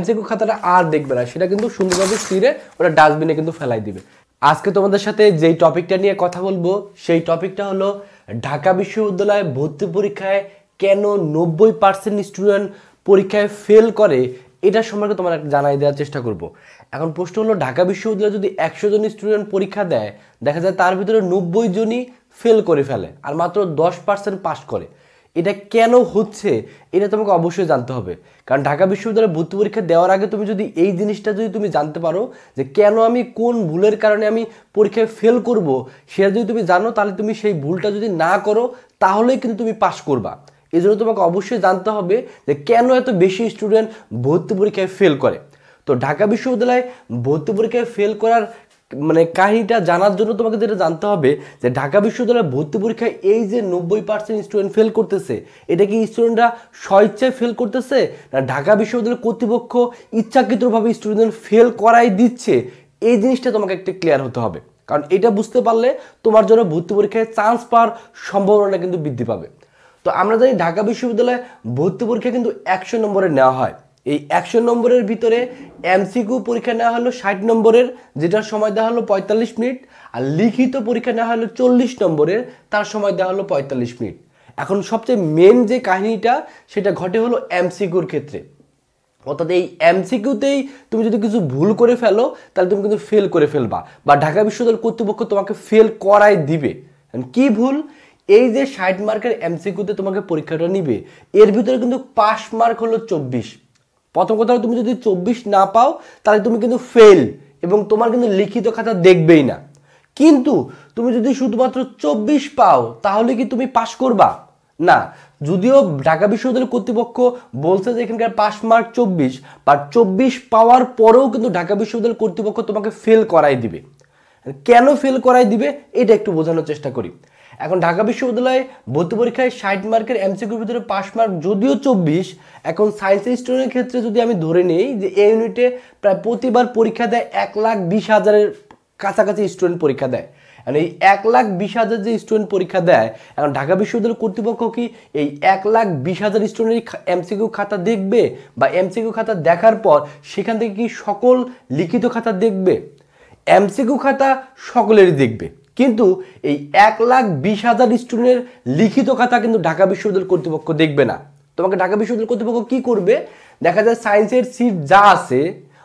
MCQ খাতাটা আর দেখবে না সেটা কিন্তু সুন্দরভাবে ছিঁড়ে ওরা ডাস্টবিনে কিন্তু ফেলাই দিবে আজকে তোমাদের সাথে যেই টপিকটা নিয়ে কথা বলবো সেই টপিকটা হলো ঢাকা বিশ্ববিদ্যালয়ে ভর্তি পরীক্ষায় কেন নব্বই পার্সেন্ট স্টুডেন্ট পরীক্ষায় ফেল করে এটা সম্পর্কে তোমার জানাই দেওয়ার চেষ্টা করব এখন প্রশ্ন হলো ঢাকা বিশ্ববিদ্যালয়ে যদি একশো জন স্টুডেন্ট পরীক্ষা দেয় দেখা যায় তার ভিতরে নব্বই জনই ফেল করে ফেলে আর মাত্র দশ পার্সেন্ট পাস করে এটা কেন হচ্ছে এটা তোমাকে অবশ্যই জানতে হবে কারণ ঢাকা বিশ্ববিদ্যালয়ে ভর্তি পরীক্ষা দেওয়ার আগে তুমি যদি এই জিনিসটা যদি তুমি জানতে পারো যে কেন আমি কোন ভুলের কারণে আমি পরীক্ষায় ফেল করব সেটা যদি তুমি জানো তাহলে তুমি সেই ভুলটা যদি না করো তাহলেই কিন্তু তুমি পাশ করবা এই জন্য তোমাকে অবশ্যই জানতে হবে যে কেন এত বেশি স্টুডেন্ট ভর্তি পরীক্ষায় ফেল করে তো ঢাকা বিশ্ববিদ্যালয়ে ভর্তি পরীক্ষায় ফেল করার মানে কাহিনীটা জানার জন্য তোমাকে যেটা জানতে হবে যে ঢাকা বিশ্ববিদ্যালয়ের ভর্তি পরীক্ষায় এই যে নব্বই পার্সেন্ট স্টুডেন্ট ফেল করতেছে এটা কি স্টুডেন্টরা স্বইচ্ছায় ফেল করতেছে না ঢাকা বিশ্ববিদ্যালয় কর্তৃপক্ষ ইচ্ছাকৃতভাবে স্টুডেন্ট ফেল করাই দিচ্ছে এই জিনিসটা তোমাকে একটু ক্লিয়ার হতে হবে কারণ এটা বুঝতে পারলে তোমার জন্য ভর্তি পরীক্ষায় চান্স পাওয়ার সম্ভাবনাটা কিন্তু বৃদ্ধি পাবে তো আমরা জানি ঢাকা বিশ্ববিদ্যালয়ে ভর্তি পরীক্ষা কিন্তু একশো নম্বরে নেওয়া হয় এই একশো নম্বরের ভিতরে এমসিকিউ পরীক্ষা নেওয়া হলো ষাট নম্বরের যেটার সময় দেওয়া হলো পঁয়তাল্লিশ মিনিট আর লিখিত পরীক্ষা নেওয়া হলো চল্লিশ নম্বরের তার সময় দেওয়া হলো পঁয়তাল্লিশ মিনিট এখন সবচেয়ে মেন যে কাহিনীটা সেটা ঘটে হলো এমসিকিউর ক্ষেত্রে অর্থাৎ এই এমসিকিউতেই তুমি যদি কিছু ভুল করে ফেলো তাহলে তুমি কিন্তু ফেল করে ফেলবা বা ঢাকা বিশ্ববিদ্যালয় কর্তৃপক্ষ তোমাকে ফেল করায় দিবে কি ভুল এই যে ষাট মার্কের এমসিকিউতে তোমাকে পরীক্ষাটা নিবে এর ভিতরে কিন্তু পাস মার্ক হলো চব্বিশ প্রথম কথা তুমি যদি চব্বিশ না পাও তাহলে তুমি কিন্তু ফেল এবং তোমার কিন্তু লিখিত খাতা দেখবেই না কিন্তু তুমি যদি শুধুমাত্র চব্বিশ পাও তাহলে কি তুমি পাশ করবা না যদিও ঢাকা বিশ্ববিদ্যালয় কর্তৃপক্ষ বলছে যে এখানকার পাস মার্ক চব্বিশ বা চব্বিশ পাওয়ার পরেও কিন্তু ঢাকা বিশ্ববিদ্যালয় কর্তৃপক্ষ তোমাকে ফেল করাই দিবে কেন ফেল করাই দিবে এটা একটু বোঝানোর চেষ্টা করি এখন ঢাকা বিশ্ববিদ্যালয়ে ভর্তি পরীক্ষায় ষাট মার্কের এমসিকিউর ভিতরে পাস মার্ক যদিও চব্বিশ এখন সায়েন্স স্টুডেন্টের ক্ষেত্রে যদি আমি ধরে নিই যে এই ইউনিটে প্রায় প্রতিবার পরীক্ষা দেয় এক লাখ বিশ হাজারের কাছাকাছি স্টুডেন্ট পরীক্ষা দেয় এখন এই এক লাখ বিশ হাজার যে স্টুডেন্ট পরীক্ষা দেয় এখন ঢাকা বিশ্ববিদ্যালয় কর্তৃপক্ষ কি এই এক লাখ বিশ হাজার স্টুডেন্টের এমসিকিউ খাতা দেখবে বা এমসিকিউ খাতা দেখার পর সেখান থেকে কি সকল লিখিত খাতা দেখবে এমসিকিউ খাতা সকলেরই দেখবে কিন্তু এই এক লাখ বিশ হাজার স্টুডেন্টের লিখিত খাতা কিন্তু ঢাকা বিশ্ববিদ্যালয় কর্তৃপক্ষ দেখবে না তোমাকে ঢাকা বিশ্ববিদ্যালয় কর্তৃপক্ষ কি করবে দেখা যায় সায়েন্সের সিট যা আছে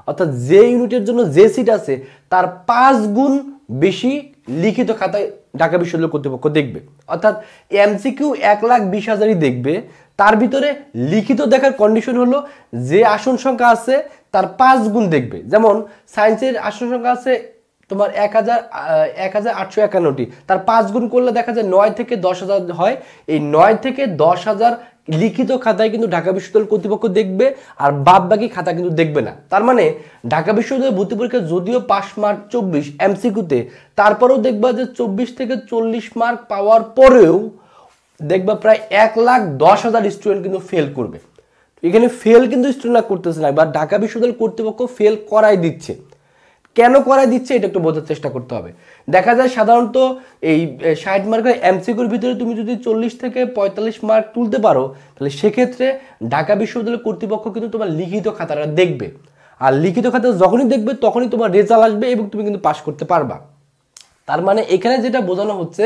অর্থাৎ যে ইউনিটের জন্য যে সিট আছে তার পাঁচ গুণ বেশি লিখিত খাতায় ঢাকা বিশ্ববিদ্যালয় কর্তৃপক্ষ দেখবে অর্থাৎ এমসিকিউ এক লাখ বিশ হাজারই দেখবে তার ভিতরে লিখিত দেখার কন্ডিশন হলো যে আসন সংখ্যা আছে তার পাঁচ গুণ দেখবে যেমন সায়েন্সের আসন সংখ্যা আছে তোমার এক হাজার এক হাজার আটশো একান্নটি তার পাঁচ গুণ করলে দেখা যায় নয় থেকে দশ হাজার হয় এই নয় থেকে দশ হাজার লিখিত খাতায় কিন্তু ঢাকা বিশ্ববিদ্যালয় কর্তৃপক্ষ দেখবে আর বাদ বাকি খাতা কিন্তু দেখবে না তার মানে ঢাকা বিশ্ববিদ্যালয় ভর্তি পরীক্ষা যদিও পাঁচ মার্ক চব্বিশ এমসিকুতে তারপরেও দেখবা যে চব্বিশ থেকে চল্লিশ মার্ক পাওয়ার পরেও দেখবা প্রায় এক লাখ দশ হাজার স্টুডেন্ট কিন্তু ফেল করবে এখানে ফেল কিন্তু স্টুডেন্টরা করতেছে না বা ঢাকা বিশ্ববিদ্যালয় কর্তৃপক্ষ ফেল করাই দিচ্ছে কেন করায় দিচ্ছে এটা একটু বোঝার চেষ্টা করতে হবে দেখা যায় সাধারণত এই ষাট মার্কের এমসিকুর ভিতরে তুমি যদি চল্লিশ থেকে পঁয়তাল্লিশ মার্ক তুলতে পারো তাহলে সেক্ষেত্রে ঢাকা বিশ্ববিদ্যালয় কর্তৃপক্ষ কিন্তু তোমার লিখিত খাতাটা দেখবে আর লিখিত খাতা যখনই দেখবে তখনই তোমার রেজাল্ট আসবে এবং তুমি কিন্তু পাশ করতে পারবা তার মানে এখানে যেটা বোঝানো হচ্ছে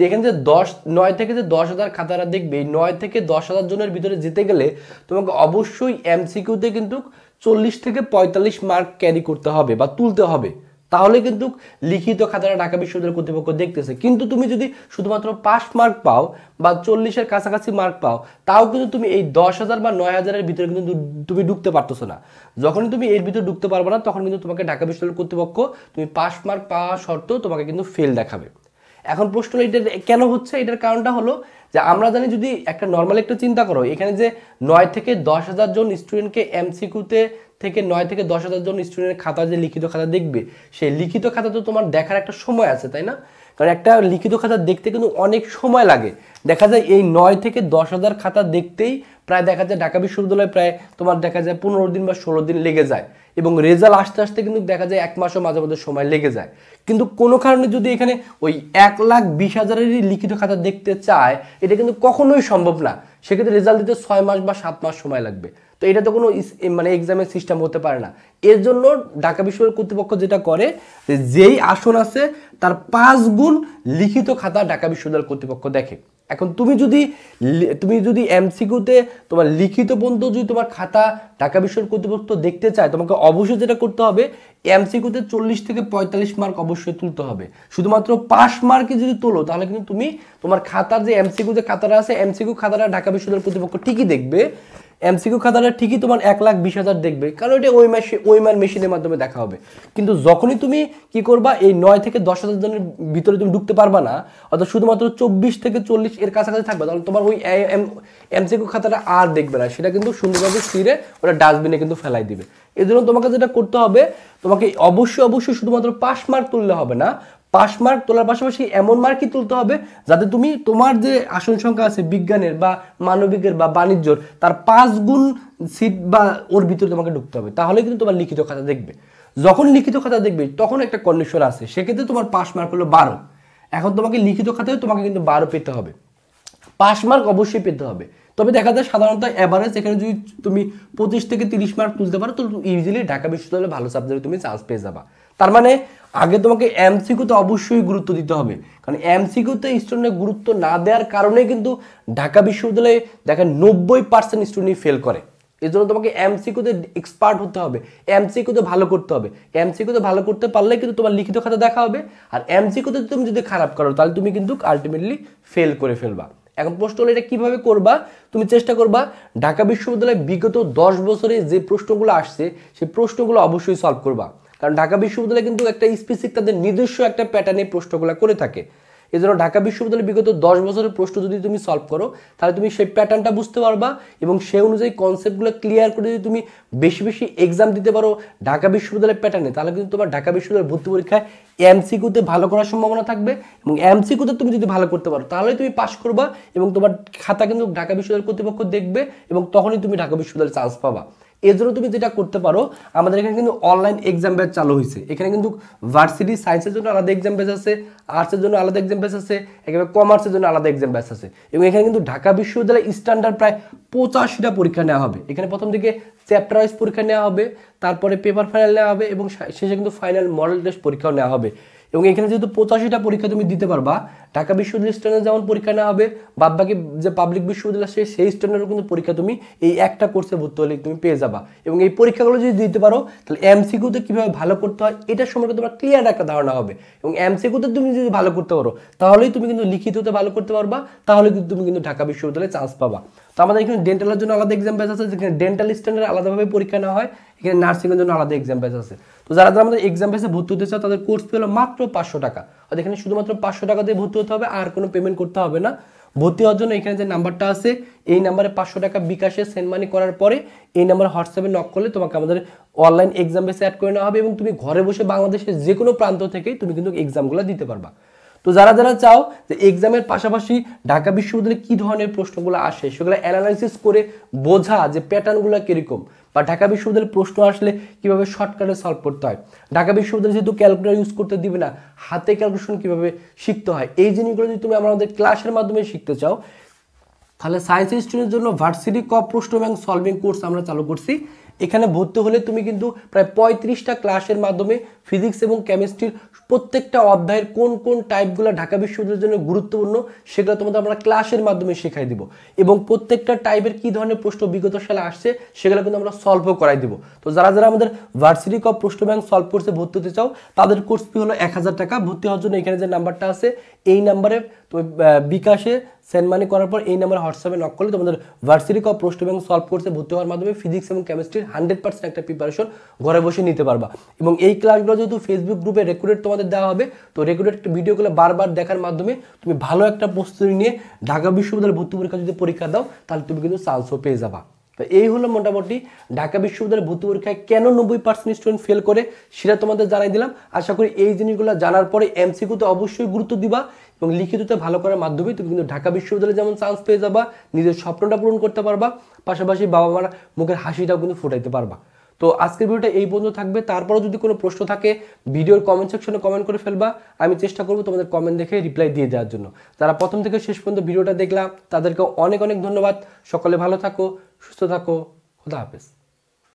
দেখেন যে দশ নয় থেকে যে দশ হাজার খাতারা দেখবে নয় থেকে দশ হাজার জনের ভিতরে যেতে গেলে তোমাকে অবশ্যই এমসিকিউতে কিন্তু চল্লিশ থেকে পঁয়তাল্লিশ মার্ক ক্যারি করতে হবে বা তুলতে হবে তাহলে কিন্তু লিখিত খাতাটা ঢাকা বিশ্ববিদ্যালয় কর্তৃপক্ষ দেখতেছে কিন্তু তুমি যদি শুধুমাত্র পাস মার্ক পাও বা চল্লিশের কাছাকাছি মার্ক পাও তাও কিন্তু তুমি এই দশ হাজার বা নয় হাজারের ভিতরে কিন্তু তুমি ঢুকতে পারতেছো না যখন তুমি এর ভিতরে ঢুকতে পারবে না তখন কিন্তু তোমাকে ঢাকা বিশ্ববিদ্যালয় কর্তৃপক্ষ তুমি পাস মার্ক পাওয়া সত্ত্বেও তোমাকে কিন্তু ফেল দেখাবে এখন প্রশ্ন এটা কেন হচ্ছে এটার কারণটা হলো যে আমরা জানি যদি একটা নর্মাল একটা চিন্তা করো এখানে যে নয় থেকে দশ হাজার জন স্টুডেন্টকে এমসিকিউতে থেকে নয় থেকে দশ হাজার জন স্টুডেন্টের খাতা যে লিখিত খাতা দেখবে সেই লিখিত খাতা তো তোমার দেখার একটা সময় আছে তাই না কারণ একটা লিখিত খাতা দেখতে কিন্তু অনেক সময় লাগে দেখা যায় এই নয় থেকে দশ হাজার খাতা দেখতেই প্রায় দেখা যায় ঢাকা বিশ্ববিদ্যালয়ে প্রায় তোমার দেখা যায় পনেরো দিন বা ষোলো দিন লেগে যায় এবং রেজাল্ট আসতে আসতে কিন্তু দেখা যায় এক মাসও মাঝে মাঝে সময় লেগে যায় কিন্তু কোনো কারণে যদি এখানে ওই এক লাখ বিশ হাজারেরই লিখিত খাতা দেখতে চায় এটা কিন্তু কখনোই সম্ভব না সেক্ষেত্রে রেজাল্ট দিতে ছয় মাস বা সাত মাস সময় লাগবে তো এটা তো কোনো মানে এক্সামের সিস্টেম হতে পারে না এর জন্য ঢাকা বিশ্ববিদ্যালয় কর্তৃপক্ষ যেটা করে যেই আসন আছে তার পাঁচ গুণ লিখিত খাতা ঢাকা বিশ্ববিদ্যালয় কর্তৃপক্ষ দেখে এখন তুমি যদি তুমি যদি এমসিকিউতে তোমার লিখিত পর্যন্ত যদি তোমার খাতা ঢাকা বিশ্ববিদ্যালয় কর্তৃপক্ষ দেখতে চায় তোমাকে অবশ্যই যেটা করতে হবে এমসিকিউতে চল্লিশ থেকে পঁয়তাল্লিশ মার্ক অবশ্যই তুলতে হবে শুধুমাত্র পাস মার্কে যদি তোলো তাহলে কিন্তু তুমি তোমার খাতার যে এমসিকিউতে খাতাটা আছে এমসিকিউ খাতাটা ঢাকা বিশ্ববিদ্যালয় কর্তৃপক্ষ ঠিকই দেখবে এমসিকিউ খাতাটা ঠিকই তোমার এক লাখ বিশ হাজার দেখবে কারণ এটা ওই মাসে ওই মার মেশিনের মাধ্যমে দেখা হবে কিন্তু যখনই তুমি কি করবা এই নয় থেকে দশ হাজার জনের ভিতরে তুমি ঢুকতে পারবা না অর্থাৎ শুধুমাত্র চব্বিশ থেকে চল্লিশ এর কাছাকাছি থাকবে তাহলে তোমার ওই এমসিকিউ খাতাটা আর দেখবে না সেটা কিন্তু সুন্দরভাবে ছিঁড়ে ওটা ডাস্টবিনে কিন্তু ফেলাই দিবে এই জন্য তোমাকে যেটা করতে হবে তোমাকে অবশ্যই অবশ্যই শুধুমাত্র পাশ মার্ক তুললে হবে না পাশ মার্ক তোলার পাশাপাশি এমন মার্কই তুলতে হবে যাতে তুমি তোমার যে আসন সংখ্যা আছে বিজ্ঞানের বা মানবিকের বা বাণিজ্যর তার পাঁচ গুণ সিট বা ওর ভিতরে তোমাকে ঢুকতে হবে তাহলে কিন্তু তোমার লিখিত খাতা দেখবে যখন লিখিত খাতা দেখবে তখন একটা কন্ডিশন আছে সেক্ষেত্রে তোমার পাশ মার্ক হলো বারো এখন তোমাকে লিখিত খাতায় তোমাকে কিন্তু বারো পেতে হবে পাশ মার্ক অবশ্যই পেতে হবে তবে দেখা যায় সাধারণত অ্যাভারেজ এখানে যদি তুমি পঁচিশ থেকে তিরিশ মার্ক তুলতে পারো তো ইজিলি ঢাকা বিশ্ববিদ্যালয়ে ভালো সাবজেক্টে তুমি চান্স পেয়ে যাবা তার মানে আগে তোমাকে এমসিকিউতে অবশ্যই গুরুত্ব দিতে হবে কারণ তে স্টুডেন্টের গুরুত্ব না দেওয়ার কারণে কিন্তু ঢাকা বিশ্ববিদ্যালয়ে দেখা নব্বই পার্সেন্ট স্টুডেন্টই ফেল করে এই জন্য তোমাকে তে এক্সপার্ট হতে হবে এমসিকিউতে ভালো করতে হবে তে ভালো করতে পারলে কিন্তু তোমার লিখিত খাতা দেখা হবে আর এমসিকিউতে তুমি যদি খারাপ করো তাহলে তুমি কিন্তু আলটিমেটলি ফেল করে ফেলবা এখন প্রশ্ন হলো এটা কীভাবে করবা তুমি চেষ্টা করবা ঢাকা বিশ্ববিদ্যালয়ে বিগত দশ বছরে যে প্রশ্নগুলো আসছে সেই প্রশ্নগুলো অবশ্যই সলভ করবা কারণ ঢাকা বিশ্ববিদ্যালয় কিন্তু একটা স্পেসিফিক তাদের নিজস্ব একটা প্যাটার্নে প্রশ্নগুলো করে থাকে এজন্য ঢাকা বিশ্ববিদ্যালয় বিগত দশ বছরের প্রশ্ন যদি তুমি সলভ করো তাহলে তুমি সেই প্যাটার্নটা বুঝতে পারবা এবং সে অনুযায়ী কনসেপ্টগুলো ক্লিয়ার করে যদি তুমি বেশি বেশি এক্সাম দিতে পারো ঢাকা বিশ্ববিদ্যালয়ের প্যাটার্নে তাহলে কিন্তু তোমার ঢাকা বিশ্ববিদ্যালয়ের ভর্তি পরীক্ষায় এমসিকিউতে ভালো করার সম্ভাবনা থাকবে এবং এমসিকিউতে তুমি যদি ভালো করতে পারো তাহলে তুমি পাশ করবা এবং তোমার খাতা কিন্তু ঢাকা বিশ্ববিদ্যালয়ের কর্তৃপক্ষ দেখবে এবং তখনই তুমি ঢাকা বিশ্ববিদ্যালয়ে চান্স পাবা এজন্য তুমি যেটা করতে পারো আমাদের এখানে কিন্তু অনলাইন এক্সাম ব্যাচ চালু হয়েছে এখানে কিন্তু ভার্সিটি সায়েন্সের জন্য আলাদা এক্সাম ব্যাচ আছে আর্টসের জন্য আলাদা এক্সাম ব্যাচ আছে একেবারে কমার্সের জন্য আলাদা এক্সাম ব্যাচ আছে এবং এখানে কিন্তু ঢাকা বিশ্ববিদ্যালয় স্ট্যান্ডার্ড প্রায় পঁচাশিটা পরীক্ষা নেওয়া হবে এখানে প্রথম দিকে চ্যাপ্টার ওয়াইজ পরীক্ষা নেওয়া হবে তারপরে পেপার ফাইনাল নেওয়া হবে এবং শেষে কিন্তু ফাইনাল মডেল টেস্ট পরীক্ষাও নেওয়া হবে এবং এখানে যেহেতু পঁচাশিটা পরীক্ষা তুমি দিতে পারবা ঢাকা বিশ্ববিদ্যালয় স্ট্যান্ডার্ড যেমন পরীক্ষা নেওয়া হবে বাদ বাকি যে পাবলিক বিশ্ববিদ্যালয় আছে সেই স্ট্যান্ডার্ডও কিন্তু পরীক্ষা তুমি এই একটা কোর্সে ভর্তি হলে তুমি পেয়ে যাবা এবং এই পরীক্ষাগুলো যদি দিতে পারো তাহলে এমসিকিউতে কীভাবে ভালো করতে হয় এটার সম্পর্কে তোমার ক্লিয়ার একটা ধারণা হবে এবং এমসিকিউতে তুমি যদি ভালো করতে পারো তাহলেই তুমি কিন্তু লিখিততে ভালো করতে পারবা তাহলে কিন্তু তুমি কিন্তু ঢাকা বিশ্ববিদ্যালয়ে চান্স পাবা তো আমাদের এখানে ডেন্টালের জন্য আলাদা এক্সাম ব্যাচ আছে যেখানে ডেন্টাল স্ট্যান্ডার্ড আলাদাভাবে পরীক্ষা নেওয়া হয় এখানে নার্সিংয়ের জন্য আলাদা এক্সাম ব্যাচ আছে তো যারা যারা আমাদের এক্সাম ব্যাচে ভর্তি হতে চাও তাদের কোর্স হলো মাত্র পাঁচশো টাকা আর এখানে শুধুমাত্র পাঁচশো টাকা দিয়ে ভর্তি হতে হবে আর কোনো পেমেন্ট করতে হবে না ভর্তি হওয়ার জন্য এখানে যে নাম্বারটা আছে এই নাম্বারে পাঁচশো টাকা বিকাশে সেন্ড মানি করার পরে এই নাম্বারে হোয়াটসঅ্যাপে নক করলে তোমাকে আমাদের অনলাইন এক্সাম বেসে অ্যাড করে নেওয়া হবে এবং তুমি ঘরে বসে বাংলাদেশের যে কোনো প্রান্ত থেকেই তুমি কিন্তু এক্সামগুলো দিতে পারবা তো যারা যারা চাও যে এক্সামের পাশাপাশি ঢাকা বিশ্ববিদ্যালয়ে কী ধরনের প্রশ্নগুলো আসে সেগুলো অ্যানালাইসিস করে বোঝা যে প্যাটার্নগুলো কীরকম বা ঢাকা বিশ্ববিদ্যালয়ের প্রশ্ন আসলে কিভাবে শর্টকাটে সলভ করতে হয় ঢাকা বিশ্ববিদ্যালয় যেহেতু ক্যালকুলেটার ইউজ করতে দিবে না হাতে ক্যালকুলেশন কীভাবে শিখতে হয় এই জিনিসগুলো যদি তুমি আমাদের ক্লাসের মাধ্যমে শিখতে চাও তাহলে সায়েন্স স্টুডেন্টের জন্য ভার্সিটি কপ প্রশ্ন ব্যাংক সলভিং কোর্স আমরা চালু করছি এখানে ভর্তি হলে তুমি কিন্তু প্রায় পঁয়ত্রিশটা ক্লাসের মাধ্যমে ফিজিক্স এবং কেমিস্ট্রির প্রত্যেকটা অধ্যায়ের কোন কোন টাইপগুলো ঢাকা বিশ্ববিদ্যালয়ের জন্য গুরুত্বপূর্ণ সেগুলো তোমাদের আমরা ক্লাসের মাধ্যমে শেখাই দিব এবং প্রত্যেকটা টাইপের কী ধরনের প্রশ্ন বিগত সালে আসছে সেগুলো কিন্তু আমরা সলভও করাই দিব তো যারা যারা আমাদের ভার্সিটি কপ প্রশ্ন ব্যাংক সলভ কোর্সে ভর্তি হতে চাও তাদের কোর্স ফি হলো এক টাকা ভর্তি হওয়ার জন্য এখানে যে নাম্বারটা আছে এই নাম্বারে তো বিকাশে সেন্ড মানি করার পর এই নাম্বারে হোয়াটসঅ্যাপে নক করলে তোমাদের ভার্সিটি কপ প্রশ্ন এবং সলভ কোর্সে ভর্তি হওয়ার মাধ্যমে ফিজিক্স এবং কেমিস্ট্রির হান্ড্রেড পার্সেন্ট একটা প্রিপারেশন ঘরে বসে নিতে পারবা এবং এই ক্লাসগুলো যেহেতু ফেসবুক গ্রুপে রেকর্ডেড তোমাদের দেওয়া হবে তো রেকর্ডেড একটা ভিডিওগুলো বারবার দেখার মাধ্যমে তুমি ভালো একটা প্রস্তুতি নিয়ে ঢাকা বিশ্ববিদ্যালয়ের ভর্তি পরীক্ষা যদি পরীক্ষা দাও তাহলে তুমি কিন্তু চান্সও পেয়ে যাবা তো এই হলো মোটামুটি ঢাকা বিশ্ববিদ্যালয়ের ভর্তি পরীক্ষায় কেন নব্বই পার্সেন্ট স্টুডেন্ট ফেল করে সেটা তোমাদের জানাই দিলাম আশা করি এই জিনিসগুলো জানার পরে এমসিকিউতে অবশ্যই গুরুত্ব দিবা এবং লিখিতটা ভালো করার মাধ্যমে তুমি কিন্তু ঢাকা বিশ্ববিদ্যালয়ে যেমন চান্স পেয়ে যাবা নিজের স্বপ্নটা পূরণ করতে পারবা পাশাপাশি বাবা মার মুখের হাসিটাও কিন্তু ফুটাইতে পারবা তো আজকের ভিডিওটা এই পর্যন্ত থাকবে তারপরও যদি কোনো প্রশ্ন থাকে ভিডিওর কমেন্ট সেকশনে কমেন্ট করে ফেলবা আমি চেষ্টা করবো তোমাদের কমেন্ট দেখে রিপ্লাই দিয়ে দেওয়ার জন্য যারা প্রথম থেকে শেষ পর্যন্ত ভিডিওটা দেখলাম তাদেরকে অনেক অনেক ধন্যবাদ সকলে ভালো থাকো সুস্থ থাকো খোদা হাফেজ